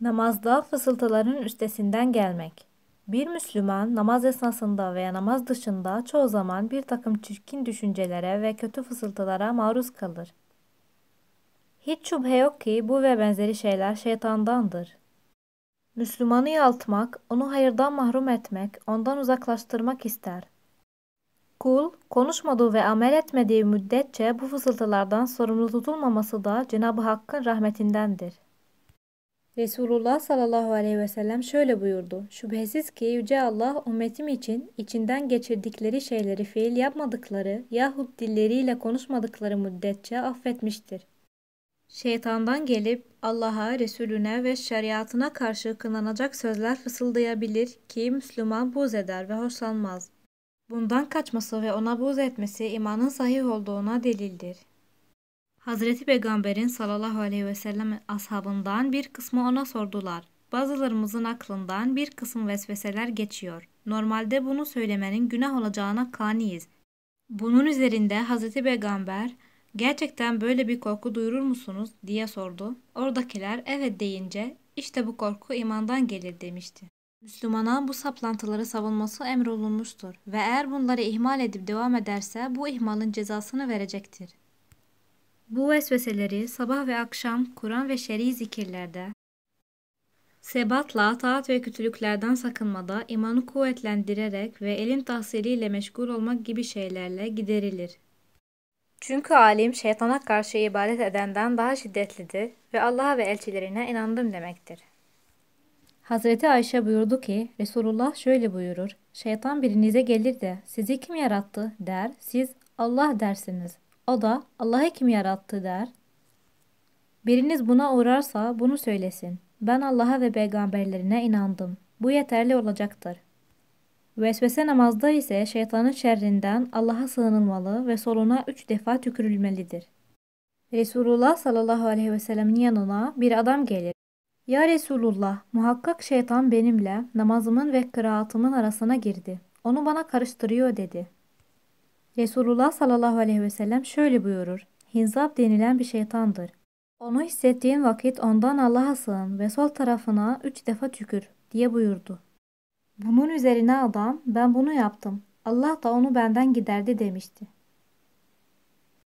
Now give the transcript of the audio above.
Namazda fısıltıların üstesinden gelmek. Bir Müslüman namaz esnasında veya namaz dışında çoğu zaman bir takım çirkin düşüncelere ve kötü fısıltılara maruz kalır. Hiç şüphe yok ki bu ve benzeri şeyler şeytandandır. Müslümanı yaltmak, onu hayırdan mahrum etmek, ondan uzaklaştırmak ister. Kul, konuşmadığı ve amel etmediği müddetçe bu fısıltılardan sorumlu tutulmaması da Cenab-ı Hakk'ın rahmetindendir. Resulullah sallallahu aleyhi ve sellem şöyle buyurdu. Şüphesiz ki Yüce Allah ümmetim için içinden geçirdikleri şeyleri fiil yapmadıkları yahut dilleriyle konuşmadıkları müddetçe affetmiştir. Şeytandan gelip Allah'a, Resulüne ve şeriatına karşı kınanacak sözler fısıldayabilir ki Müslüman buz eder ve hoşlanmaz. Bundan kaçması ve ona buz etmesi imanın sahih olduğuna delildir. Hazreti Peygamber'in sallallahu aleyhi ve sellem ashabından bir kısmı ona sordular. Bazılarımızın aklından bir kısım vesveseler geçiyor. Normalde bunu söylemenin günah olacağına kaniyiz. Bunun üzerinde Hazreti Peygamber gerçekten böyle bir korku duyurur musunuz diye sordu. Oradakiler evet deyince işte bu korku imandan gelir demişti. Müslümana bu saplantıları savunması emrolunmuştur ve eğer bunları ihmal edip devam ederse bu ihmalın cezasını verecektir. Bu vesveseleri sabah ve akşam Kur'an ve şer'i zikirlerde, sebatla taat ve kötülüklerden sakınmada imanı kuvvetlendirerek ve elin tahsiliyle meşgul olmak gibi şeylerle giderilir. Çünkü alim şeytana karşı ibadet edenden daha şiddetlidir ve Allah'a ve elçilerine inandım demektir. Hazreti Ayşe buyurdu ki Resulullah şöyle buyurur. Şeytan birinize gelir de sizi kim yarattı der, siz Allah dersiniz. O da Allah'ı kim yarattı der. Biriniz buna uğrarsa bunu söylesin. Ben Allah'a ve peygamberlerine inandım. Bu yeterli olacaktır. Vesvese namazda ise şeytanın şerrinden Allah'a sığınılmalı ve soluna üç defa tükürülmelidir. Resulullah sallallahu aleyhi ve sellemin yanına bir adam gelir. Ya Resulullah, muhakkak şeytan benimle namazımın ve kıraatımın arasına girdi. Onu bana karıştırıyor dedi. Resulullah sallallahu aleyhi ve sellem şöyle buyurur. Hinzap denilen bir şeytandır. Onu hissettiğin vakit ondan Allah'a sığın ve sol tarafına üç defa tükür diye buyurdu. Bunun üzerine adam ben bunu yaptım. Allah da onu benden giderdi demişti.